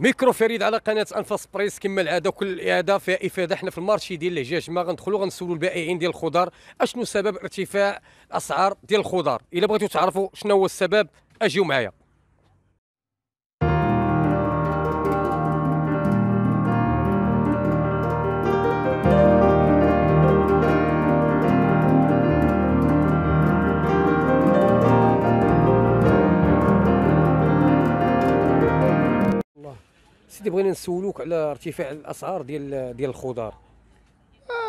ميكرو فريد على قناه انفاس بريس كما العاده كل اعاده فيها افاده حنا في المارشي ديال الهجاج ما غندخلوا غنسولوا البائعين ديال الخضار اشنو سبب ارتفاع اسعار ديال الخضار الا بغيتوا تعرفوا شنو هو السبب اجيو معايا سيدي بغينا نسولوك على ارتفاع الاسعار ديال ديال الخضار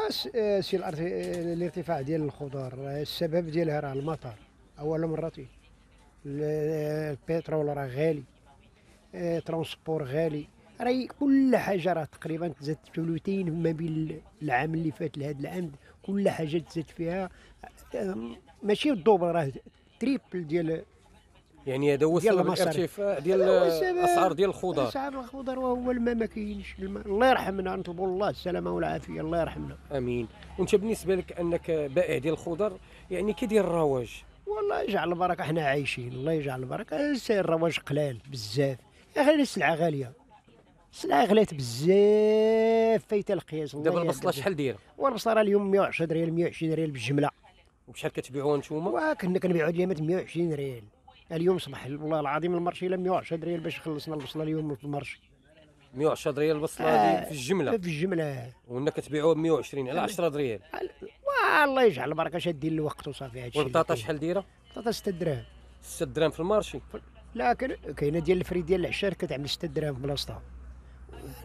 شي آه، آه، الارتفاع ديال الخضار آه، السبب ديالها راه المطر اول مره البترول راه غالي ترونسبور غالي راه كل حاجه راه تقريبا تزاد ثلثين ما بين العام اللي فات لهذا العام كل حاجه تزاد فيها ماشي الدوبل راه تريبل ديال يعني هذا هو السبب الارتفاع ديال اسعار ديال الخضر اسعار الخضر وهو الماء ما كاينش الماء الله يرحمنا نطلبوا الله السلامه والعافيه الله يرحمنا امين وانت بالنسبه لك انك بائع ديال الخضر يعني كيدير الرواج والله يجعل البركه حنا عايشين الله يجعل البركه الرواج قلال بزاف يا اخي السلعه غاليه السلعه غلات بزاف فايت القياس دابا البصله شحال دايره والبصله راه اليوم 110 ريال 120 ريال بالجمله وبشحال كتبيعوها نتوما وكنا كنبيعوا ديما 120 ريال اليوم صبح والله العظيم المرشيله 110 ريال باش خلصنا البصله اليوم في المرشي 110 ريال البصله آه في الجمله في الجمله وانك كتبيعوها ب 120 على 10 آه، ريال آه، والله يجعل البركه شادين الوقت وصافي هادشي والبطاطا شحال دايره؟ البطاطا 6 دراهم 6 دراهم في المارشي لا كاينه ديال الفري ديال العشار كتعمل 6 دراهم في بلاصتها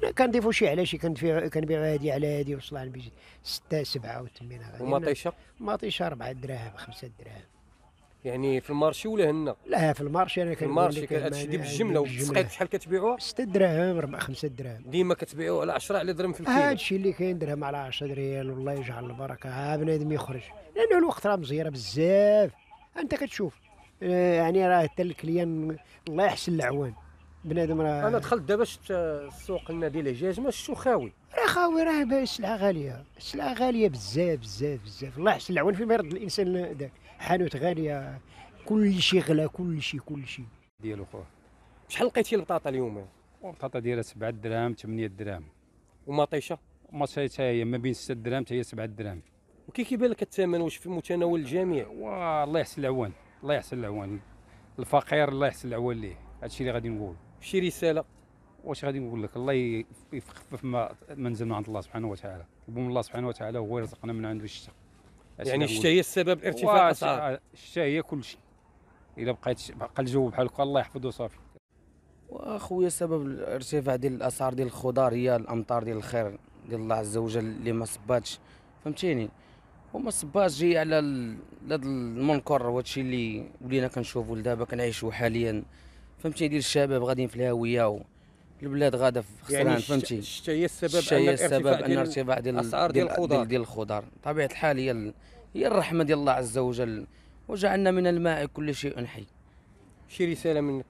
انا كنضيفو شي على شي كنبيع كنبيع هادي على هادي وصل على 6 7 و 8 ومطيشه مطيشه 4 دراهم 5 دراهم يعني في المارشي ولا هنا؟ لا في المارشي انا كنقول المارشي كتشدي بالجمله والتسقيط شحال كتبيعوه؟ 6 دراهم 4 5 دراهم ديما كتبيعوه على 10 على درهم في الكيلو الشيء اللي كاين درهم على 10 ريال والله يجعل البركه ها بنادم يخرج لانه الوقت راه مزيره بزاف انت كتشوف آه، يعني راه حتى الكليان الله يحسن العوان بنادم راه انا دخلت دابا شفت السوق آه، النادي الحجاج ما شفتو خاوي راه خاوي راه السلعه غاليه السلعه غاليه بزاف بزاف بزاف الله يحسن العوان فيما يرد الانسان ذاك حانوت غاليه كل شيء غلا كل شيء كل شيء ديالو خويا شحال لقيتي البطاطا اليوم البطاطا ديالها 7 دراهم 8 دراهم ومطيشه مطيشه حتى هي ما بين 6 دراهم حتى هي 7 دراهم وكي كيبان لك الثمن واش في متناول الجميع والله يحسن العوان الله يحسن العوان الفقير الله يحسن العوان ليه هادشي اللي غادي نقول شي رساله واش غادي نقول لك الله يخفف ما منزلنا عند الله سبحانه وتعالى من الله سبحانه وتعالى هو يرزقنا من عنده الشق يعني الشتا هي السبب ارتفاع الاسعار الشتا هي كل شيء الا بقيت بقى الجو بحال هكا الله يحفظه صافي واخويا سبب الارتفاع ديال الاسعار ديال الخضار هي الامطار ديال الخير ديال الله عز وجل اللي ما صباتش فهمتيني وما صباتش جاي على هذا المنكر وهادشي اللي ولينا كنشوفو لدابا كنعيشو حاليا فهمتيني ديال الشباب غاديين في الهاويه البلاد غاده في خسران يعني فهمتي الشتا هي السبب الشتا هي السبب ان ارتفاع ديال الاسعار ديال الخضار ديال الخضار طبيعه الحال هي هي الرحمه ديال الله عز وجل وجعلنا من الماء كل شيء حي شي رساله منك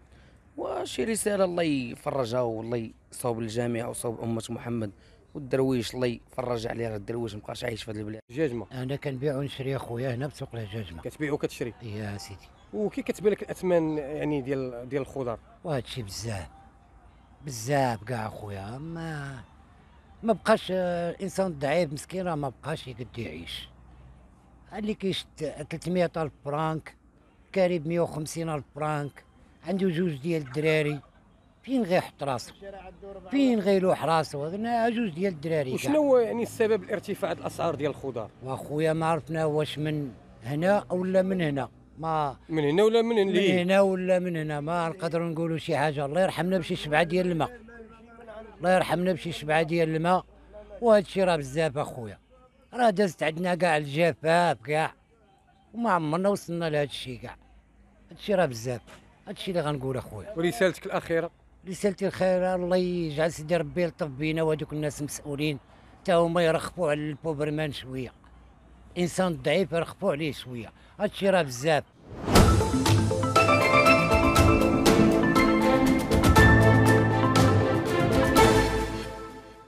وشي رساله الله يفرجها والله يصوب الجامعه وصوب امه محمد والدرويش الله يفرج عليه راه الدرويش مابقاش عايش في هذه البلاد الجاجمه انا كنبيع ونشري اخويا هنا بسوق الجاجمه كتبيع وكتشري يا سيدي وكي كتبان لك الاثمان يعني ديال ديال الخضر وهذا الشيء بزاف بزاف كاع خويا ما ما بقاش الانسان آه، الضعيف مسكين راه ما بقاش يقد يعيش اللي كيشد 300 الف فرانك كاريب 150 الف فرانك عنده جوج ديال الدراري فين غيحط راسو فين غيلوح راسو هذنا جوج ديال الدراري وشنو هو يعني السبب الارتفاع الاسعار ديال الخضار واخويا ما عرفنا واش من هنا ولا من هنا ما من هنا ولا من هنا من هنا ولا من هنا ما نقدروا نقولوا شي حاجه الله يرحمنا بشي سبعه ديال الماء الله يرحمنا بشي سبعه ديال الماء وهذا الشيء راه بزاف اخويا راه دازت عندنا كاع الجفاف كاع وما عمرنا وصلنا لهذا الشيء كاع هذا الشيء راه بزاف هذا الشيء اللي غنقول اخويا ورسالتك الاخيره رسالتي الخيره الله يجعل سيدي ربي يلطف بينا وهذوك الناس مسؤولين حتى هما يرخفوا على البوبرمان شويه انسان ضعيف رخبوا عليه شويه هادشي راه بزاف